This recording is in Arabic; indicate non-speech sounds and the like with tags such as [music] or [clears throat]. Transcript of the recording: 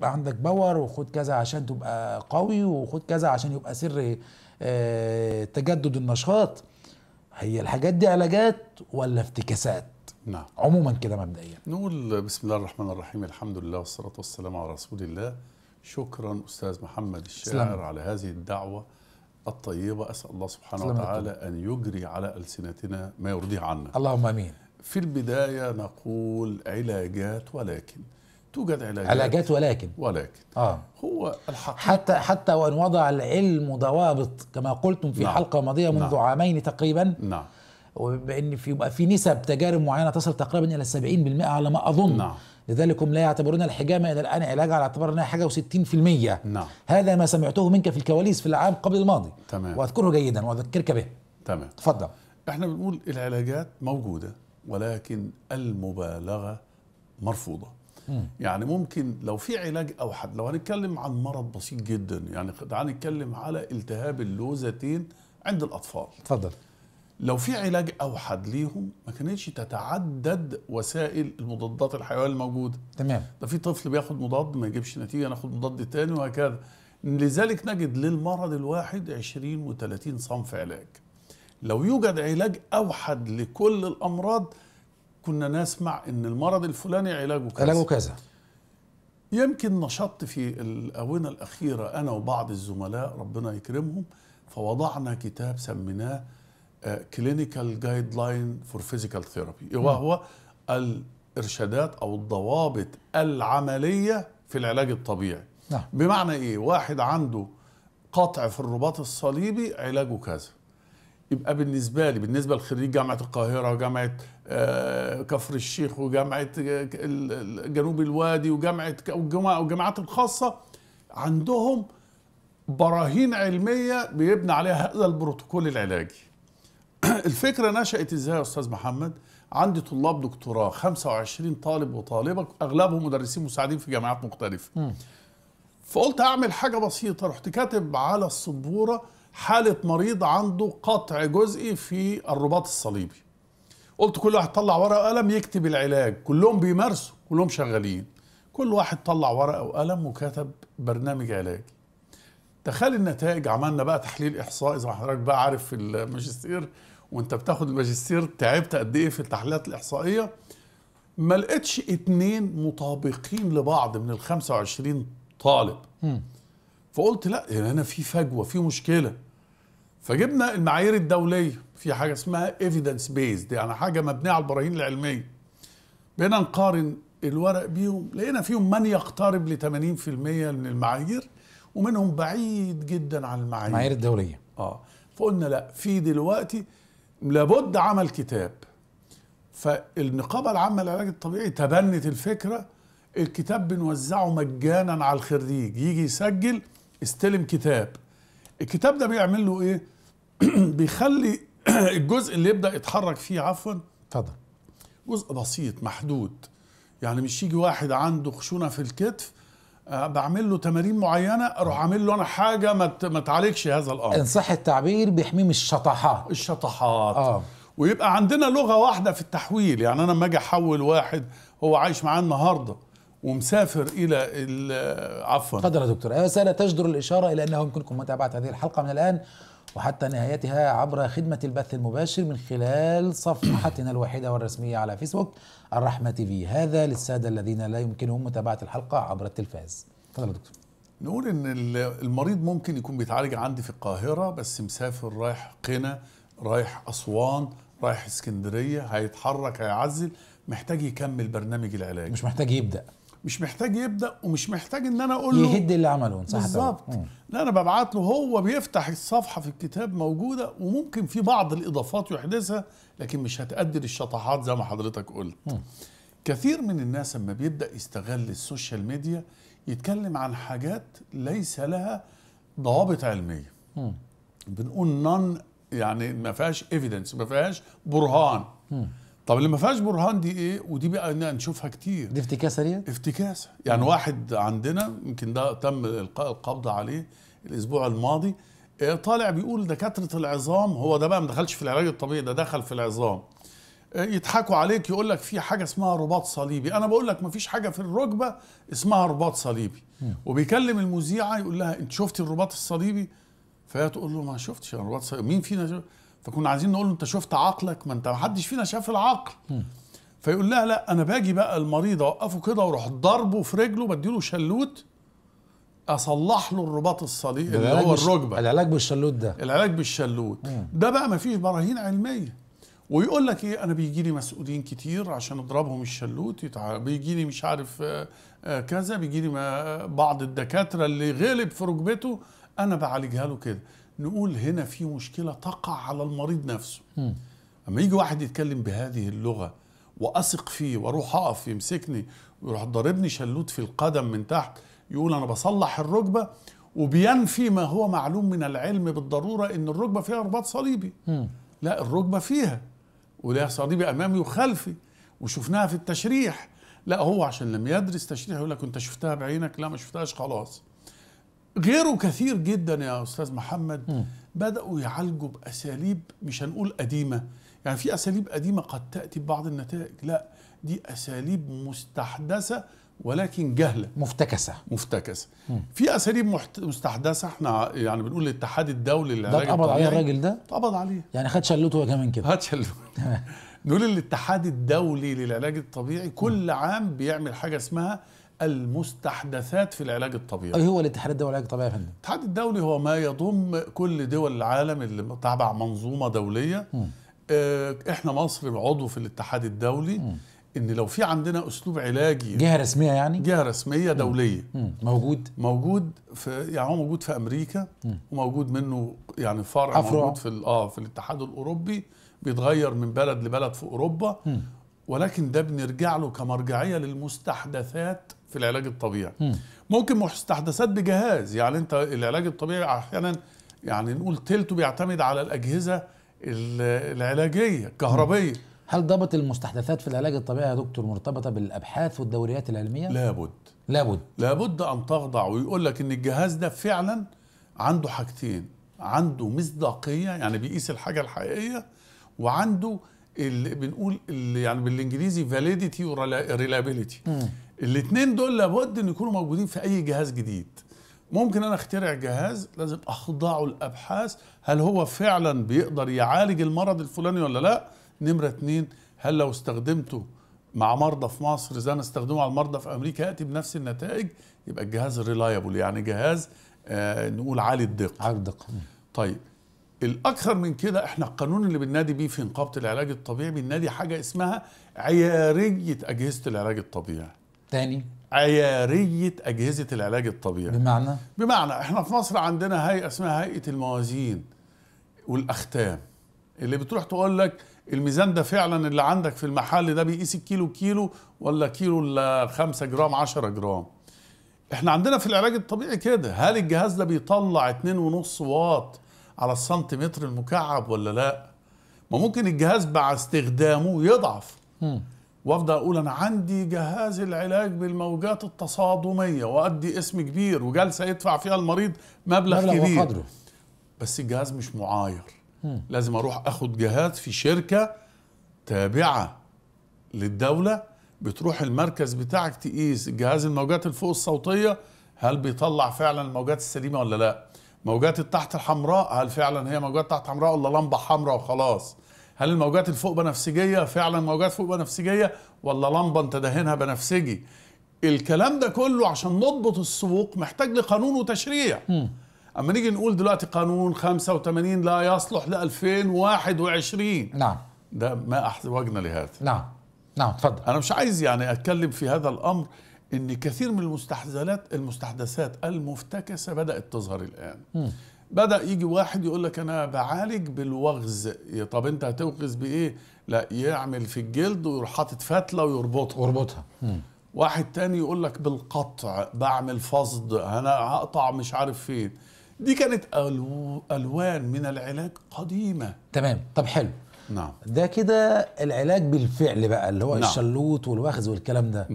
يبقى عندك باور وخد كذا عشان تبقى قوي وخد كذا عشان يبقى سر آه، تجدد النشاط هي الحاجات دي علاجات ولا افتكاسات نعم عموما كده مبدئيا نقول بسم الله الرحمن الرحيم الحمد لله والصلاة والسلام على رسول الله شكرا أستاذ محمد الشاعر على هذه الدعوة الطيبة أسأل الله سبحانه وتعالى لكم. أن يجري على ألسنتنا ما يرضيه عنا اللهم أمين في البداية نقول علاجات ولكن توجد علاجات علاجات ولكن ولكن آه. هو الحقيقة حتى حتى وان وضع العلم ضوابط كما قلتم في نعم. حلقه ماضيه منذ نعم. عامين تقريبا نعم وبان في يبقى في نسب تجارب معينه تصل تقريبا الى 70% على ما اظن نعم. لذلك هم لا يعتبرون الحجامه الى الان علاج على اعتبار انها حاجه و60% نعم هذا ما سمعته منك في الكواليس في العام قبل الماضي تمام واذكره جيدا واذكرك به تمام تفضل احنا بنقول العلاجات موجوده ولكن المبالغه مرفوضه يعني ممكن لو في علاج اوحد لو هنتكلم عن مرض بسيط جدا يعني تعال نتكلم على التهاب اللوزتين عند الاطفال اتفضل لو في علاج اوحد ليهم ما كانتش تتعدد وسائل المضادات الحيويه الموجوده تمام ده في طفل بياخد مضاد ما يجيبش نتيجه ناخد مضاد تاني وهكذا لذلك نجد للمرض الواحد 20 و30 صنف علاج لو يوجد علاج اوحد لكل الامراض كنا نسمع ان المرض الفلاني علاجه كذا علاجه كذا يمكن نشطت في الاونه الاخيره انا وبعض الزملاء ربنا يكرمهم فوضعنا كتاب سميناه كلينيكال جايد لاين فور فيزيكال ثيرابي وهو الارشادات او الضوابط العمليه في العلاج الطبيعي نعم. بمعنى ايه واحد عنده قطع في الرباط الصليبي علاجه كذا يبقى بالنسبه لي بالنسبه لخريج جامعه القاهره وجامعه آه، كفر الشيخ وجامعه آه، جنوب الوادي وجامعه وجامعات الخاصه عندهم براهين علميه بيبنى عليها هذا البروتوكول العلاجي [clears throat] الفكره نشات ازاي يا استاذ محمد عندي طلاب دكتوراه 25 طالب وطالبه اغلبهم مدرسين مساعدين في جامعات مختلفه فقلت اعمل حاجه بسيطه رحت كاتب على السبوره حالة مريض عنده قطع جزئي في الرباط الصليبي قلت كل واحد طلع ورقة وقلم يكتب العلاج كلهم بيمارسوا كلهم شغالين كل واحد طلع ورقة وقلم وكتب برنامج علاجي تخيل النتائج عملنا بقى تحليل احصائي زي ما حضرتك بقى عارف في الماجستير وانت بتاخد الماجستير تعبت قد ايه في التحليلات الاحصائيه ما لقيتش اتنين مطابقين لبعض من ال 25 طالب فقلت لا يعني هنا في فجوه في مشكله فجبنا المعايير الدوليه في حاجه اسمها ايفيدنس بيزد يعني حاجه مبنيه على البراهين العلميه بقينا نقارن الورق بيهم لقينا فيهم من يقترب ل 80% من المعايير ومنهم بعيد جدا عن المعايير المعايير الدوليه اه فقلنا لا في دلوقتي لابد عمل كتاب فالنقابه العامه للعلاج الطبيعي تبنت الفكره الكتاب بنوزعه مجانا على الخريج يجي يسجل استلم كتاب الكتاب ده بيعمل له ايه [clears throat] بيخلي [clears throat] الجزء اللي يبدا يتحرك فيه عفوا اتفضل جزء بسيط محدود يعني مش يجي واحد عنده خشونه في الكتف آه، بعمل له تمارين معينه اروح عامل له انا حاجه ما ما تعالجش هذا الامر ان صح التعبير بيحميه من الشطحات الشطحات اه ويبقى عندنا لغه واحده في التحويل يعني انا لما اجي احول واحد هو عايش معاه النهارده ومسافر الى عفوا تفضل يا دكتور رساله أيوة، تجدر الاشاره الى انه يمكنكم متابعه هذه الحلقه من الان وحتى نهايتها عبر خدمة البث المباشر من خلال صفحتنا الوحيدة والرسمية على فيسبوك الرحمة تي في هذا للسادة الذين لا يمكنهم متابعة الحلقة عبر التلفاز تفضل يا دكتور نقول ان المريض ممكن يكون بيتعالج عندي في القاهرة بس مسافر رايح قنا رايح أسوان رايح اسكندرية هيتحرك هيعزل محتاج يكمل برنامج العلاج مش محتاج يبدأ مش محتاج يبدا ومش محتاج ان انا اقول له يهد اللي عمله صح بالظبط لا انا ببعت له هو بيفتح الصفحه في الكتاب موجوده وممكن في بعض الاضافات يحدثها لكن مش هتأدي للشطحات زي ما حضرتك قلت مم. كثير من الناس لما بيبدا يستغل السوشيال ميديا يتكلم عن حاجات ليس لها ضوابط علميه مم. بنقول نون يعني ما فيهاش ايفيدنس ما فيهاش برهان مم. طب اللي ما فيهاش برهان دي ايه ودي بقى نشوفها كتير دي افتكاسه ليه افتكاسه يعني مم. واحد عندنا يمكن ده تم القاء القبض عليه الاسبوع الماضي آه، طالع بيقول دكاتره العظام هو ده بقى ما دخلش في العلاج الطبيعي ده دخل في العظام آه، يضحكوا عليك يقول لك في حاجه اسمها رباط صليبي انا بقول لك ما فيش حاجه في الركبه اسمها رباط صليبي وبيكلم المذيعه يقول لها انت شفتي الرباط الصليبي فهي تقول له ما شفتش الرباط الصليبي مين فينا شفت فكنا عايزين نقول له انت شفت عقلك ما انت ما حدش فينا شاف العقل فيقول لها لا انا باجي بقى المريض اوقفه كده واروح ضربه في رجله بديله شلوت اصلح له الرباط الصليبي اللي هو الركبه العلاج بالشلوت ده العلاج بالشلوت مم. ده بقى ما فيش براهين علميه ويقول لك ايه انا بيجي لي مسؤولين كتير عشان اضربهم الشلوت بيجي لي مش عارف آه، آه، كذا بيجي لي بعض الدكاتره اللي غلب في ركبته انا بعالجها له كده نقول هنا في مشكله تقع على المريض نفسه م. اما يجي واحد يتكلم بهذه اللغه واثق فيه واروح اقف يمسكني ويروح ضاربني شلوت في القدم من تحت يقول انا بصلح الركبه وبينفي ما هو معلوم من العلم بالضروره ان الركبه فيها رباط صليبي م. لا الركبه فيها وليها صليبي امامي وخلفي وشفناها في التشريح لا هو عشان لم يدرس تشريح يقول لك انت شفتها بعينك لا ما شفتهاش خلاص غيره كثير جدا يا استاذ محمد م. بداوا يعالجوا باساليب مش هنقول قديمه يعني في اساليب قديمه قد تاتي ببعض النتائج لا دي اساليب مستحدثه ولكن جهله مفتكسه مفتكسه في اساليب محت... مستحدثه احنا يعني بنقول الاتحاد الدولي للعلاج ده قبض عليه الراجل ده قبض عليه يعني خد شلوته هو كمان كده خد شلوته [laughs] نقول الاتحاد الدولي للعلاج الطبيعي كل عام بيعمل حاجه اسمها المستحدثات في العلاج الطبيعي ايه هو الاتحاد الدولي للعلاج الطبيعي يا فندم الاتحاد الدولي هو ما يضم كل دول العالم اللي تابع منظومه دوليه م. آه، احنا مصر عضو في الاتحاد الدولي م. ان لو في عندنا اسلوب علاجي جهه رسميه يعني جهه رسميه دوليه مم. موجود موجود في يعني هو موجود في امريكا مم. وموجود منه يعني فرع أفرق. موجود في اه في الاتحاد الاوروبي بيتغير من بلد لبلد في اوروبا مم. ولكن ده بنرجع له كمرجعيه للمستحدثات في العلاج الطبيعي ممكن مستحدثات بجهاز يعني انت العلاج الطبيعي احيانا يعني نقول تلته بيعتمد على الاجهزه العلاجيه الكهربيه هل ضبط المستحدثات في العلاج الطبيعي يا دكتور مرتبطه بالابحاث والدوريات العلميه لابد لابد لابد ان تخضع ويقول لك ان الجهاز ده فعلا عنده حاجتين عنده مصداقيه يعني بيقيس الحاجه الحقيقيه وعنده اللي بنقول اللي يعني بالانجليزي فاليديتي وريلابيليتي الاثنين دول لابد ان يكونوا موجودين في اي جهاز جديد ممكن انا اخترع جهاز لازم اخضعه لابحاث هل هو فعلا بيقدر يعالج المرض الفلاني ولا لا نمره اتنين هل لو استخدمته مع مرضى في مصر زي ما استخدمه على المرضى في امريكا ياتي بنفس النتائج يبقى الجهاز ريلايبل يعني جهاز آه نقول عالي الدقه عالي الدقه طيب الاكثر من كده احنا القانون اللي بننادي بيه في نقابه العلاج الطبيعي بننادي حاجه اسمها عياريه اجهزه العلاج الطبيعي تاني عيارية أجهزة العلاج الطبيعي بمعنى؟ بمعنى احنا في مصر عندنا هيئة اسمها هيئة الموازين والأختام اللي بتروح تقول لك الميزان ده فعلا اللي عندك في المحل ده بيقيس الكيلو كيلو ولا كيلو ولا 5 جرام 10 جرام احنا عندنا في العلاج الطبيعي كده هل الجهاز ده بيطلع 2.5 واط على السنتيمتر المكعب ولا لا ما ممكن الجهاز مع استخدامه يضعف وافضل اقول انا عندي جهاز العلاج بالموجات التصادميه وادي اسم كبير وجلسه يدفع فيها المريض مبلغ, مبلغ كبير وقدره. بس الجهاز مش معاير مم. لازم اروح اخد جهاز في شركه تابعه للدوله بتروح المركز بتاعك تقيس جهاز الموجات الفوق الصوتيه هل بيطلع فعلا الموجات السليمه ولا لا موجات التحت الحمراء هل فعلا هي موجات تحت حمراء ولا لمبه حمراء وخلاص هل الموجات الفوق بنفسجيه فعلا موجات فوق بنفسجيه ولا لمبه انت دهنها بنفسجي الكلام ده كله عشان نضبط السوق محتاج لقانون وتشريع اما نيجي نقول دلوقتي قانون 85 لا يصلح ل 2021 نعم ده ما احوجنا لهذا نعم نعم اتفضل انا مش عايز يعني اتكلم في هذا الامر ان كثير من المستحدثات المستحدثات المفتكسه بدات تظهر الان م. بدا يجي واحد يقول لك انا بعالج بالوغز إيه، طب انت هتوغز بايه لا يعمل في الجلد ويروح حاطط فتله ويربطها يربطها واحد تاني يقول لك بالقطع بعمل فصد انا هقطع مش عارف فين دي كانت الوان من العلاج قديمه تمام طب حلو نعم ده كده العلاج بالفعل بقى اللي هو نعم. الشلوت والوخز والكلام ده